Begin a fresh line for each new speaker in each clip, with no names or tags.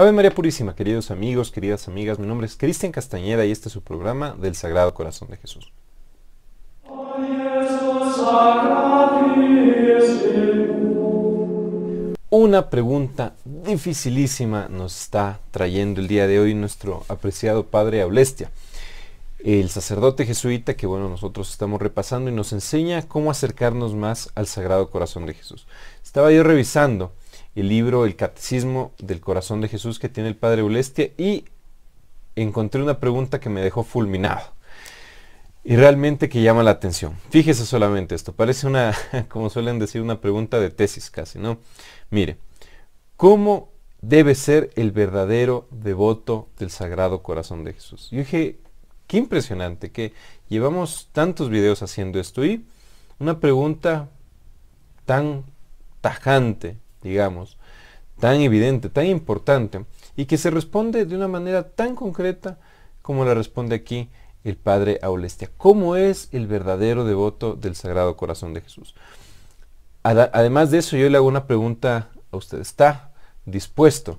Ave María Purísima, queridos amigos, queridas amigas, mi nombre es Cristian Castañeda y este es su programa del Sagrado Corazón de Jesús. Una pregunta dificilísima nos está trayendo el día de hoy nuestro apreciado Padre Aulestia, el sacerdote jesuita que bueno nosotros estamos repasando y nos enseña cómo acercarnos más al Sagrado Corazón de Jesús. Estaba yo revisando el libro El Catecismo del Corazón de Jesús que tiene el Padre Ulestia y encontré una pregunta que me dejó fulminado y realmente que llama la atención. Fíjese solamente esto, parece una, como suelen decir, una pregunta de tesis casi, ¿no? Mire, ¿cómo debe ser el verdadero devoto del Sagrado Corazón de Jesús? Yo dije, qué impresionante que llevamos tantos videos haciendo esto y una pregunta tan tajante, digamos, tan evidente, tan importante, y que se responde de una manera tan concreta como la responde aquí el Padre Aulestia. ¿Cómo es el verdadero devoto del Sagrado Corazón de Jesús? además de eso, yo le hago una pregunta a usted. ¿Está dispuesto?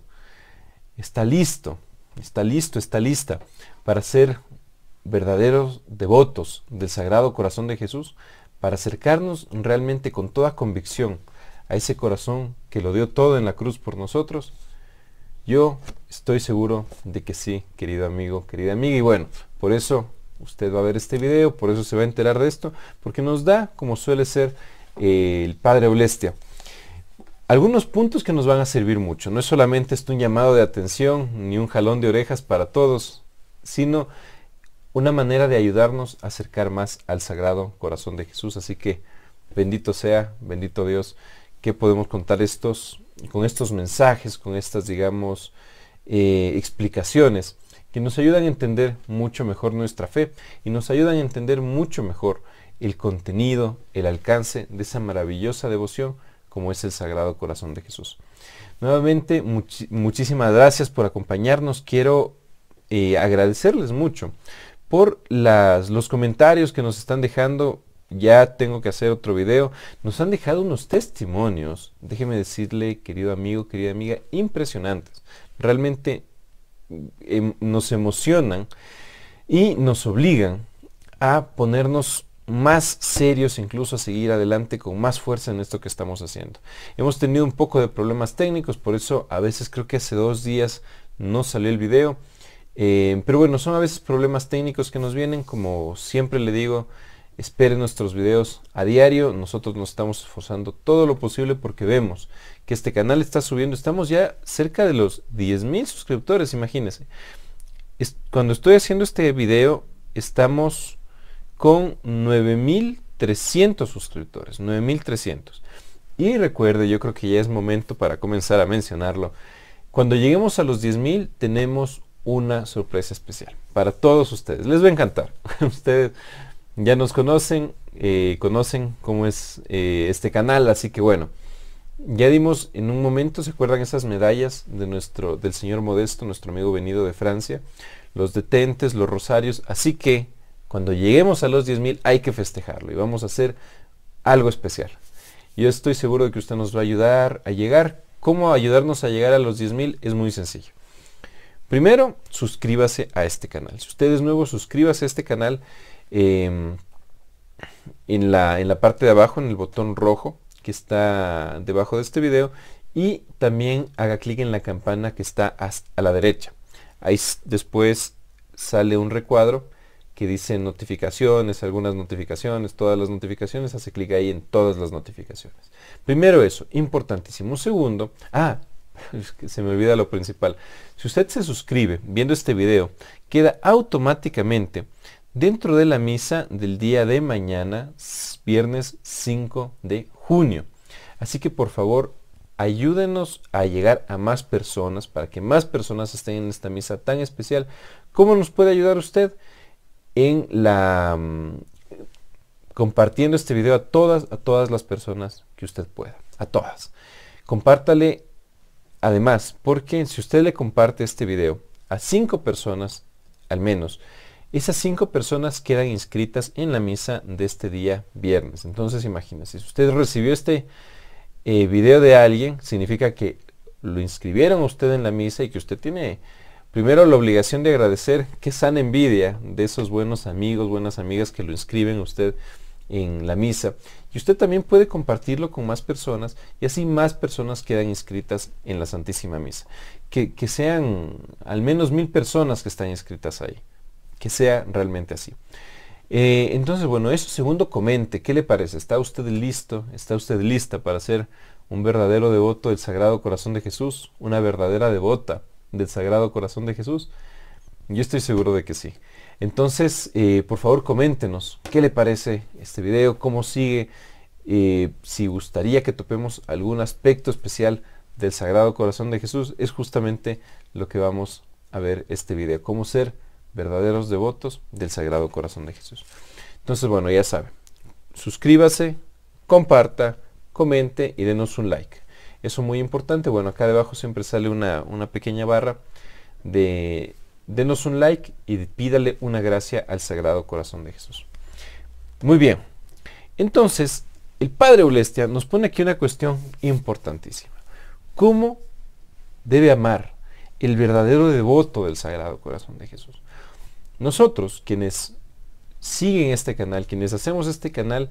¿Está listo? ¿Está listo? ¿Está lista para ser verdaderos devotos del Sagrado Corazón de Jesús? Para acercarnos realmente con toda convicción a ese corazón que lo dio todo en la cruz por nosotros? Yo estoy seguro de que sí, querido amigo, querida amiga. Y bueno, por eso usted va a ver este video, por eso se va a enterar de esto, porque nos da, como suele ser eh, el Padre Olestia, algunos puntos que nos van a servir mucho. No es solamente esto un llamado de atención, ni un jalón de orejas para todos, sino una manera de ayudarnos a acercar más al Sagrado Corazón de Jesús. Así que bendito sea, bendito Dios que podemos contar estos, con estos mensajes, con estas, digamos, eh, explicaciones que nos ayudan a entender mucho mejor nuestra fe y nos ayudan a entender mucho mejor el contenido, el alcance de esa maravillosa devoción como es el Sagrado Corazón de Jesús. Nuevamente, muchísimas gracias por acompañarnos. Quiero eh, agradecerles mucho por los comentarios que nos están dejando ya tengo que hacer otro video. Nos han dejado unos testimonios, déjeme decirle, querido amigo, querida amiga, impresionantes. Realmente em, nos emocionan y nos obligan a ponernos más serios, incluso a seguir adelante con más fuerza en esto que estamos haciendo. Hemos tenido un poco de problemas técnicos, por eso a veces creo que hace dos días no salió el video. Em, pero bueno, son a veces problemas técnicos que nos vienen, como siempre le digo, esperen nuestros videos a diario. Nosotros nos estamos esforzando todo lo posible porque vemos que este canal está subiendo. Estamos ya cerca de los 10.000 suscriptores, imagínense. cuando estoy haciendo este video, estamos con 9.300 suscriptores. 9.300. Y recuerde, yo creo que ya es momento para comenzar a mencionarlo. Cuando lleguemos a los 10.000 tenemos una sorpresa especial para todos ustedes. Les va a encantar. ustedes ya nos conocen, eh, conocen cómo es eh, este canal, así que bueno, ya dimos en un momento, ¿se acuerdan esas medallas de nuestro, del señor Modesto, nuestro amigo venido de Francia? Los detentes, los rosarios, así que cuando lleguemos a los 10.000 hay que festejarlo y vamos a hacer algo especial. Yo estoy seguro de que usted nos va a ayudar a llegar. ¿Cómo ayudarnos a llegar a los 10.000? Es muy sencillo. Primero, suscríbase a este canal. Si usted es nuevo, suscríbase a este canal Em, en, la, parte de abajo, en el botón rojo que está debajo de este video y también haga clic en la campana que está a la derecha. Ahí después sale un recuadro que dice notificaciones, algunas notificaciones, todas las notificaciones, hace clic ahí en todas las notificaciones. Primero eso, importantísimo. Segundo, ah, se me olvida lo principal. Si usted se suscribe viendo este video, queda automáticamente dentro de la misa del día de mañana, viernes 5 de junio. Así que por favor, ayúdenos a llegar a más personas para que más personas estén en esta misa tan especial. ¿Cómo nos puede ayudar usted? En la mm, compartiendo este video a todas, a todas las personas que usted pueda, a todas. Compártale además, porque si usted le comparte este video a cinco personas al menos, esas cinco personas quedan inscritas en la misa de este día viernes. Entonces imagínense, si usted recibió este eh, video de alguien, significa que lo inscribieron usted en la misa y que usted tiene primero la obligación de agradecer que sana envidia de esos buenos amigos, buenas amigas que lo inscriben usted en la misa. Y usted también puede compartirlo con más personas y así más personas quedan inscritas en la Santísima Misa. que sean al menos mil personas que están inscritas ahí que sea realmente así. Eh, entonces, bueno, eso segundo comente, ¿qué le parece? ¿Está usted listo? ¿Está usted lista para ser un verdadero devoto del Sagrado Corazón de Jesús? ¿Una verdadera devota del Sagrado Corazón de Jesús? Yo estoy seguro de que sí. Entonces, eh, por favor, coméntenos qué le parece este video, cómo sigue, eh, si gustaría que topemos algún aspecto especial del Sagrado Corazón de Jesús, es justamente lo que vamos a ver este video, cómo ser verdaderos devotos del Sagrado Corazón de Jesús. Entonces, bueno, ya saben, suscríbase, comparta, comente y denos un like. Eso muy importante. Bueno, acá debajo siempre sale una, una pequeña barra de denos un like y pídale una gracia al Sagrado Corazón de Jesús. Muy bien. Entonces, el Padre Ulestia nos pone aquí una cuestión importantísima. ¿Cómo debe amar el verdadero devoto del Sagrado Corazón de Jesús? Nosotros, quienes siguen este canal, quienes hacemos este canal,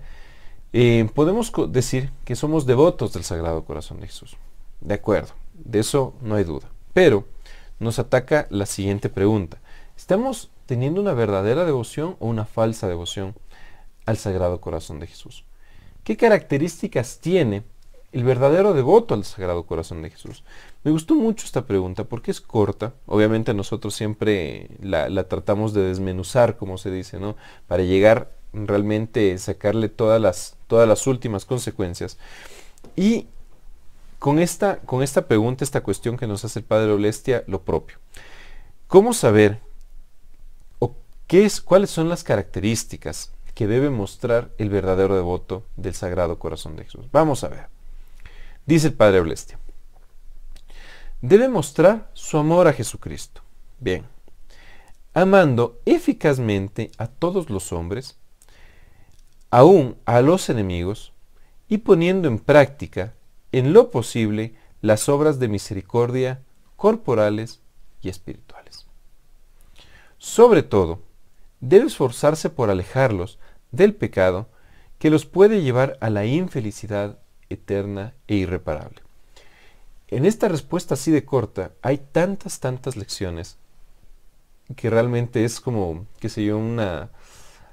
eh, podemos decir que somos devotos del Sagrado Corazón de Jesús. De acuerdo, de eso no hay duda. Pero nos ataca la siguiente pregunta. ¿Estamos teniendo una verdadera devoción o una falsa devoción al Sagrado Corazón de Jesús? ¿Qué características tiene el verdadero devoto al Sagrado Corazón de Jesús? Me gustó mucho esta pregunta porque es corta. Obviamente nosotros siempre la, tratamos de desmenuzar, como se dice, ¿no? Para llegar realmente a sacarle todas las, todas las últimas consecuencias. Y con esta, con esta pregunta, esta cuestión que nos hace el padre Olestia, lo propio. ¿Cómo saber o qué es, cuáles son las características que debe mostrar el verdadero devoto del Sagrado Corazón de Jesús? Vamos a ver. Dice el padre Olestia debe mostrar su amor a Jesucristo. Bien, amando eficazmente a todos los hombres, aún a los enemigos, y poniendo en práctica, en lo posible, las obras de misericordia corporales y espirituales. Sobre todo, debe esforzarse por alejarlos del pecado que los puede llevar a la infelicidad eterna e irreparable en esta respuesta así de corta hay tantas, tantas lecciones que realmente es como, qué sé yo, una,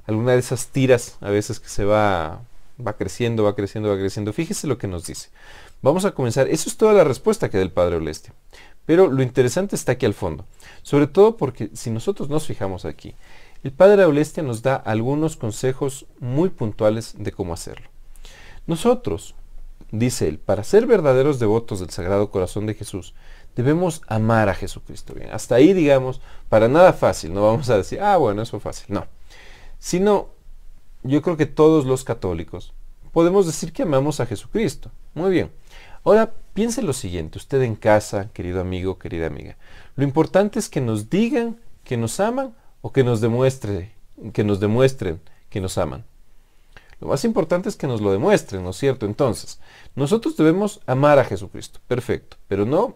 alguna de esas tiras a veces que se va, va creciendo, va creciendo, va creciendo. Fíjese lo que nos dice. Vamos a comenzar. Eso es toda la respuesta que da el padre Olestia. Pero lo interesante está aquí al fondo. Sobre todo porque si nosotros nos fijamos aquí, el padre Olestia nos da algunos consejos muy puntuales de cómo hacerlo. Nosotros, dice él, para ser verdaderos devotos del Sagrado Corazón de Jesús, debemos amar a Jesucristo. Bien, hasta ahí digamos, para nada fácil, no vamos a decir, ah, bueno, eso fácil, no. Sino, yo creo que todos los católicos podemos decir que amamos a Jesucristo. Muy bien. Ahora piense lo siguiente, usted en casa, querido amigo, querida amiga. Lo importante es que nos digan que nos aman o que nos demuestre, que nos demuestren que nos aman. Lo más importante es que nos lo demuestren, ¿no es cierto? Entonces, nosotros debemos amar a Jesucristo, perfecto, pero no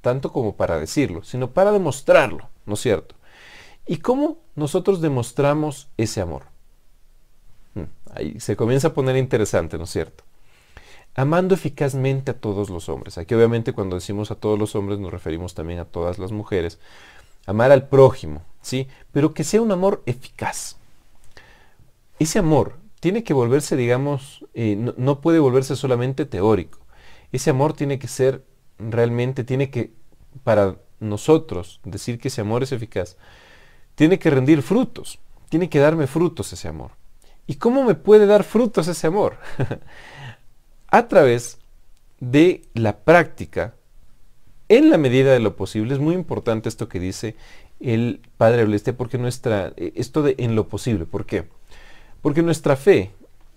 tanto como para decirlo, sino para demostrarlo, ¿no es cierto? ¿Y cómo nosotros demostramos ese amor? Hmm, ahí se comienza a poner interesante, ¿no es cierto? Amando eficazmente a todos los hombres. Aquí obviamente cuando decimos a todos los hombres nos referimos también a todas las mujeres. Amar al prójimo, ¿sí? Pero que sea un amor eficaz. Ese amor tiene que volverse, digamos, eh, no, puede volverse solamente teórico. Ese amor tiene que ser realmente, tiene que, para nosotros, decir que ese amor es eficaz, tiene que rendir frutos, tiene que darme frutos ese amor. ¿Y cómo me puede dar frutos ese amor? A través de la práctica, en la medida de lo posible, es muy importante esto que dice el Padre Bleste, porque nuestra, eh, esto de en lo posible, ¿por qué? Porque nuestra fe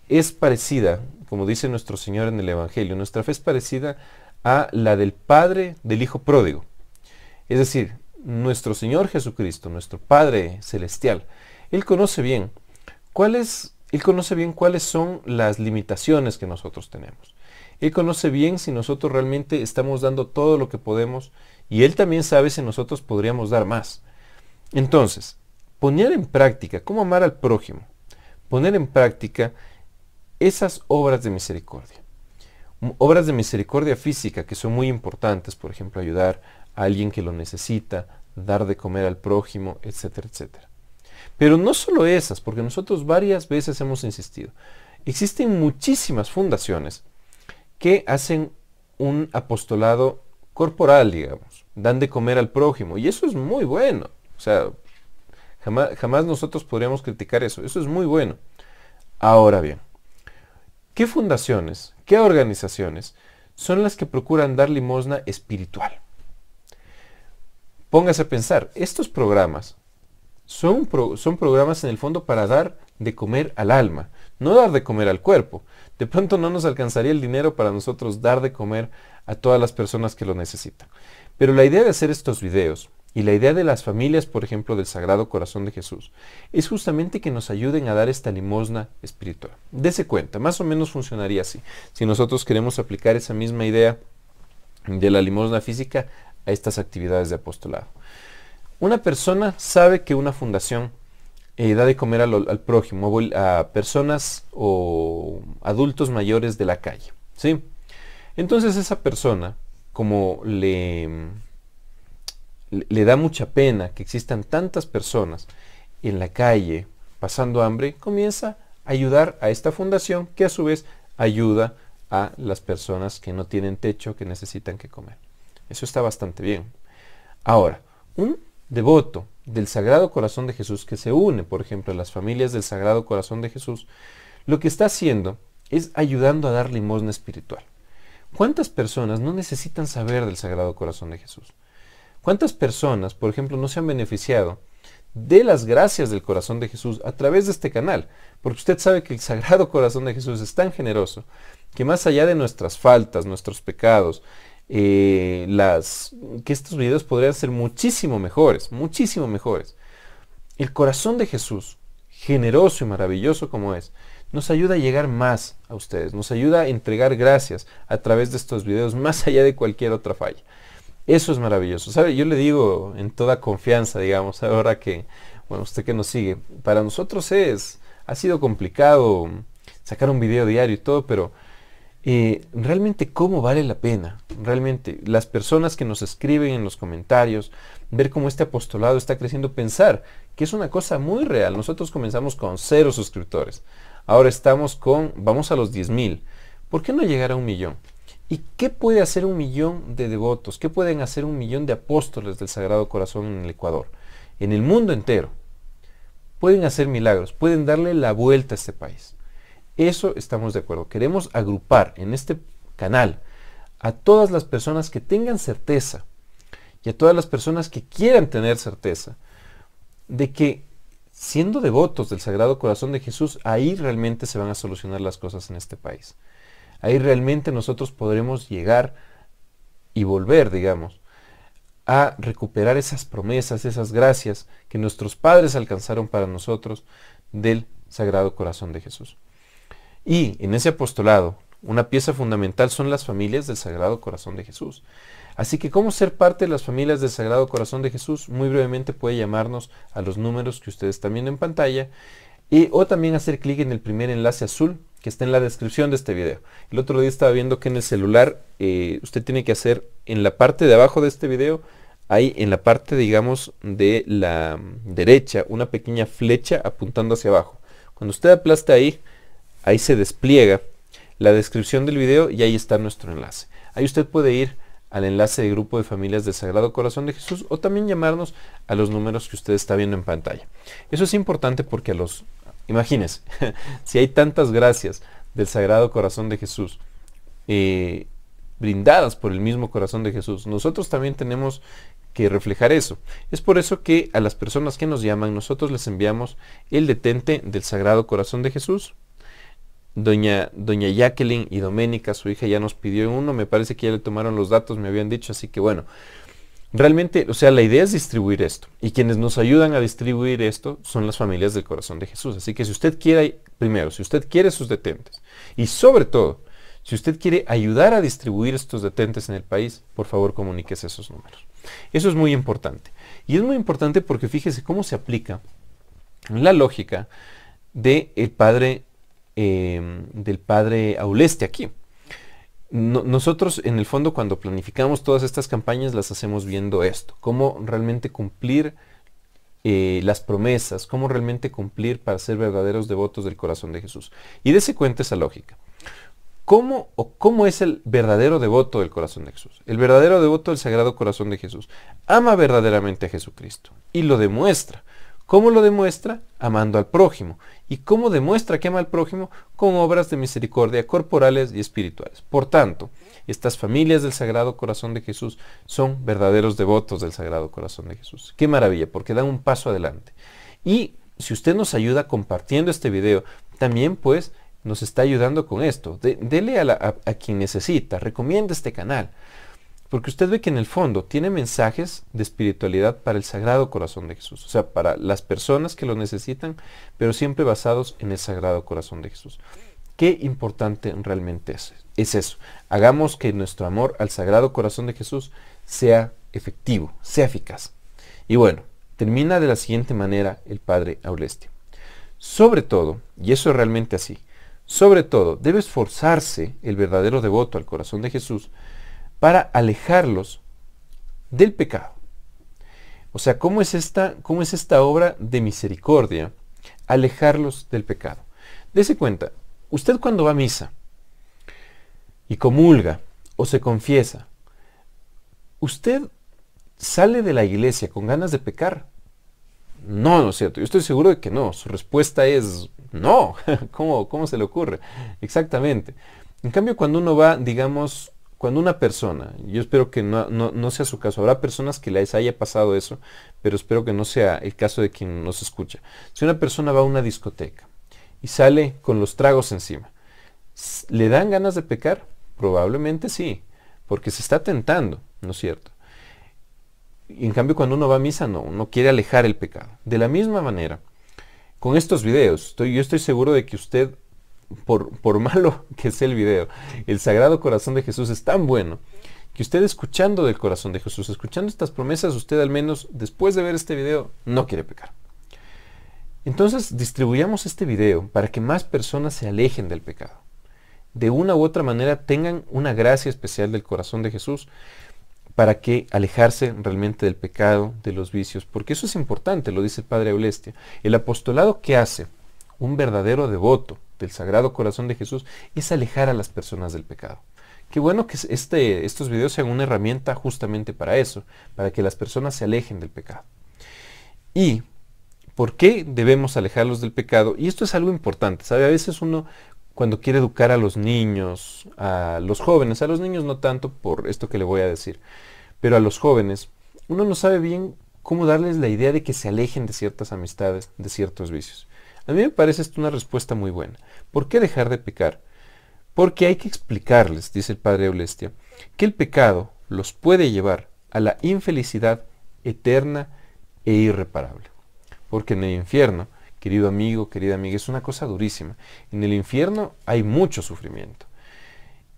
es parecida, como dice nuestro Señor en el Evangelio, nuestra fe es parecida a la del Padre del Hijo Pródigo. Es decir, nuestro Señor Jesucristo, nuestro Padre Celestial, Él conoce bien cuáles, Él conoce bien cuáles son las limitaciones que nosotros tenemos. Él conoce bien si nosotros realmente estamos dando todo lo que podemos y Él también sabe si nosotros podríamos dar más. Entonces, poner en práctica cómo amar al prójimo poner en práctica esas obras de misericordia. Obras de misericordia física que son muy importantes, por ejemplo, ayudar a alguien que lo necesita, dar de comer al prójimo, etcétera, etcétera. Pero no solo esas, porque nosotros varias veces hemos insistido. Existen muchísimas fundaciones que hacen un apostolado corporal, digamos, dan de comer al prójimo, y eso es muy bueno. O sea, Jamás, nosotros podríamos criticar eso. Eso es muy bueno. Ahora bien, ¿qué fundaciones, qué organizaciones son las que procuran dar limosna espiritual? Póngase a pensar, estos programas son, son programas en el fondo para dar de comer al alma, no dar de comer al cuerpo. De pronto no nos alcanzaría el dinero para nosotros dar de comer a todas las personas que lo necesitan. Pero la idea de hacer estos videos y la idea de las familias, por ejemplo, del Sagrado Corazón de Jesús, es justamente que nos ayuden a dar esta limosna espiritual. Dese cuenta, más o menos funcionaría así. Si nosotros queremos aplicar esa misma idea de la limosna física a estas actividades de apostolado. Una persona sabe que una fundación eh, da de comer al, prójimo, a personas o adultos mayores de la calle. ¿sí? Entonces esa persona, como le le da mucha pena que existan tantas personas en la calle pasando hambre, comienza a ayudar a esta fundación que a su vez ayuda a las personas que no tienen techo, que necesitan que comer. Eso está bastante bien. Ahora, un devoto del Sagrado Corazón de Jesús que se une, por ejemplo, a las familias del Sagrado Corazón de Jesús, lo que está haciendo es ayudando a dar limosna espiritual. ¿Cuántas personas no necesitan saber del Sagrado Corazón de Jesús? ¿Cuántas personas, por ejemplo, no se han beneficiado de las gracias del corazón de Jesús a través de este canal? Porque usted sabe que el Sagrado Corazón de Jesús es tan generoso que más allá de nuestras faltas, nuestros pecados, eh, las, que estos videos podrían ser muchísimo mejores, muchísimo mejores. El corazón de Jesús, generoso y maravilloso como es, nos ayuda a llegar más a ustedes, nos ayuda a entregar gracias a través de estos videos, más allá de cualquier otra falla. Eso es maravilloso. ¿Sabe? Yo le digo en toda confianza, digamos, ahora que, bueno, usted que nos sigue, para nosotros es, ha sido complicado sacar un video diario y todo, pero eh, realmente cómo vale la pena, realmente las personas que nos escriben en los comentarios, ver cómo este apostolado está creciendo, pensar que es una cosa muy real. Nosotros comenzamos con cero suscriptores, ahora estamos con, vamos a los 10 mil, ¿por qué no llegar a un millón? ¿Y qué puede hacer un millón de devotos? ¿Qué pueden hacer un millón de apóstoles del Sagrado Corazón en el Ecuador? En el mundo entero. Pueden hacer milagros, pueden darle la vuelta a este país. Eso estamos de acuerdo. Queremos agrupar en este canal a todas las personas que tengan certeza y a todas las personas que quieran tener certeza de que siendo devotos del Sagrado Corazón de Jesús, ahí realmente se van a solucionar las cosas en este país. Ahí realmente nosotros podremos llegar y volver, digamos, a recuperar esas promesas, esas gracias que nuestros padres alcanzaron para nosotros del Sagrado Corazón de Jesús. Y en ese apostolado, una pieza fundamental son las familias del Sagrado Corazón de Jesús. Así que, ¿cómo ser parte de las familias del Sagrado Corazón de Jesús? Muy brevemente puede llamarnos a los números que ustedes están viendo en pantalla y, o también hacer clic en el primer enlace azul que está en la descripción de este video. El otro día estaba viendo que en el celular eh, usted tiene que hacer en la parte de abajo de este video, hay en la parte, digamos, de la mm, derecha una pequeña flecha apuntando hacia abajo. Cuando usted aplasta ahí, ahí se despliega la descripción del video y ahí está nuestro enlace. Ahí usted puede ir al enlace de grupo de familias del Sagrado Corazón de Jesús o también llamarnos a los números que usted está viendo en pantalla. Eso es importante porque a los Imagínense, si hay tantas gracias del Sagrado Corazón de Jesús, eh, brindadas por el mismo corazón de Jesús, nosotros también tenemos que reflejar eso. Es por eso que a las personas que nos llaman, nosotros les enviamos el detente del Sagrado Corazón de Jesús. Doña, doña Jacqueline y Doménica, su hija, ya nos pidió uno, me parece que ya le tomaron los datos, me habían dicho, así que bueno, Realmente, o sea, la idea es distribuir esto. Y quienes nos ayudan a distribuir esto son las familias del corazón de Jesús. Así que si usted quiere, primero, si usted quiere sus detentes, y sobre todo, si usted quiere ayudar a distribuir estos detentes en el país, por favor comuníquese esos números. Eso es muy importante. Y es muy importante porque fíjese cómo se aplica la lógica padre, eh, del padre Auleste aquí nosotros en el fondo cuando planificamos todas estas campañas las hacemos viendo esto, cómo realmente cumplir eh, las promesas, cómo realmente cumplir para ser verdaderos devotos del corazón de Jesús. Y de ese cuenta esa lógica. ¿Cómo, o ¿Cómo es el verdadero devoto del corazón de Jesús? El verdadero devoto del Sagrado Corazón de Jesús ama verdaderamente a Jesucristo y lo demuestra. ¿Cómo lo demuestra? Amando al prójimo. ¿Y cómo demuestra que ama al prójimo? Con obras de misericordia corporales y espirituales. Por tanto, estas familias del Sagrado Corazón de Jesús son verdaderos devotos del Sagrado Corazón de Jesús. Qué maravilla, porque dan un paso adelante. Y si usted nos ayuda compartiendo este video, también pues nos está ayudando con esto. Déle dele a quien necesita, recomienda este canal. Porque usted ve que en el fondo tiene mensajes de espiritualidad para el Sagrado Corazón de Jesús, o sea, para las personas que lo necesitan, pero siempre basados en el Sagrado Corazón de Jesús. Qué importante realmente es, es eso. Hagamos que nuestro amor al Sagrado Corazón de Jesús sea efectivo, sea eficaz. Y bueno, termina de la siguiente manera el Padre Aulesti. Sobre todo, y eso es realmente así, sobre todo debe esforzarse el verdadero devoto al corazón de Jesús para alejarlos del pecado. O sea, ¿cómo es esta, cómo es esta obra de misericordia? Alejarlos del pecado. Dese cuenta, usted cuando va a misa y comulga o se confiesa, usted sale de la iglesia con ganas de pecar. No, no es cierto. Yo estoy seguro de que no. Su respuesta es no. cómo se le ocurre? Exactamente. En cambio, cuando uno va, digamos, cuando una persona, yo espero que no, sea su caso, habrá personas que les haya pasado eso, pero espero que no sea el caso de quien nos escucha. Si una persona va a una discoteca y sale con los tragos encima, ¿le dan ganas de pecar? Probablemente sí, porque se está tentando, ¿no es cierto? Y en cambio cuando uno va a misa, no, uno quiere alejar el pecado. De la misma manera, con estos videos, estoy, yo estoy seguro de que usted por, malo que sea el video, el Sagrado Corazón de Jesús es tan bueno que usted escuchando del corazón de Jesús, escuchando estas promesas, usted al menos después de ver este video no quiere pecar. Entonces distribuyamos este video para que más personas se alejen del pecado. De una u otra manera tengan una gracia especial del corazón de Jesús para que alejarse realmente del pecado, de los vicios, porque eso es importante, lo dice el padre Eulestia. El apostolado que hace un verdadero devoto del Sagrado Corazón de Jesús es alejar a las personas del pecado. Qué bueno que este, estos videos sean una herramienta justamente para eso, para que las personas se alejen del pecado. ¿Y por qué debemos alejarlos del pecado? Y esto es algo importante, ¿sabe? A veces uno cuando quiere educar a los niños, a los jóvenes, a los niños no tanto por esto que le voy a decir, pero a los jóvenes, uno no sabe bien cómo darles la idea de que se alejen de ciertas amistades, de ciertos vicios. A mí me parece esto una respuesta muy buena. ¿Por qué dejar de pecar? Porque hay que explicarles, dice el padre Eulestia, que el pecado los puede llevar a la infelicidad eterna e irreparable. Porque en el infierno, querido amigo, querida amiga, es una cosa durísima. En el infierno hay mucho sufrimiento.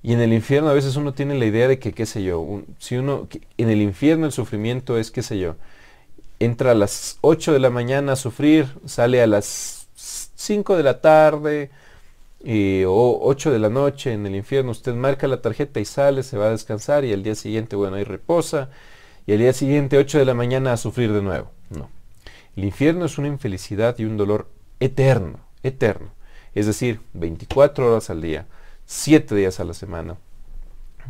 Y en el infierno a veces uno tiene la idea de que, qué sé yo, si uno, en el infierno el sufrimiento es, qué sé yo, entra a las 8 de la mañana a sufrir, sale a las 5 de la tarde eh, o 8 de la noche en el infierno, usted marca la tarjeta y sale, se va a descansar y al día siguiente, bueno, ahí reposa y al día siguiente 8 de la mañana a sufrir de nuevo. No. El infierno es una infelicidad y un dolor eterno, eterno. Es decir, 24 horas al día, 7 días a la semana,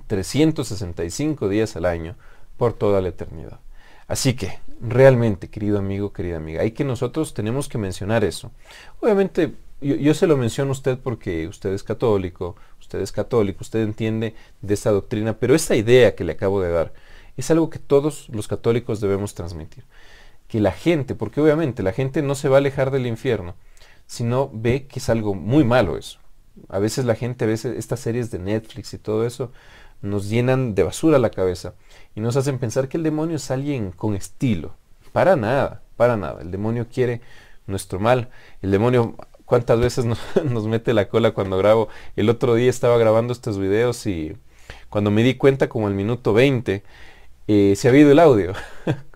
365 días al año, por toda la eternidad. Así que, realmente, querido amigo, querida amiga, hay que nosotros tenemos que mencionar eso. Obviamente, yo, se lo menciono a usted porque usted es católico, usted es católico, usted entiende de esa doctrina, pero esta idea que le acabo de dar es algo que todos los católicos debemos transmitir. Que la gente, porque obviamente la gente no se va a alejar del infierno, sino ve que es algo muy malo eso. A veces la gente, a veces estas series de Netflix y todo eso, nos llenan de basura la cabeza y nos hacen pensar que el demonio es alguien con estilo. Para nada, para nada. El demonio quiere nuestro mal. El demonio cuántas veces nos, mete la cola cuando grabo. El otro día estaba grabando estos videos y cuando me di cuenta como el minuto 20 eh, se ha habido el audio.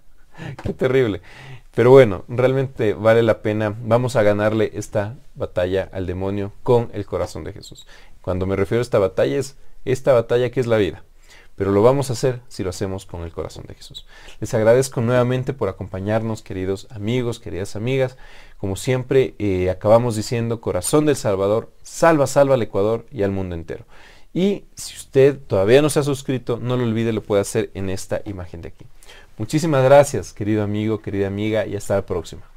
Qué terrible. Pero bueno, realmente vale la pena. Vamos a ganarle esta batalla al demonio con el corazón de Jesús. Cuando me refiero a esta batalla es esta batalla que es la vida. Pero lo vamos a hacer si lo hacemos con el corazón de Jesús. Les agradezco nuevamente por acompañarnos, queridos amigos, queridas amigas. Como siempre, eh, acabamos diciendo, corazón del Salvador, salva, salva al Ecuador y al mundo entero. Y si usted todavía no se ha suscrito, no lo olvide, lo puede hacer en esta imagen de aquí. Muchísimas gracias, querido amigo, querida amiga, y hasta la próxima.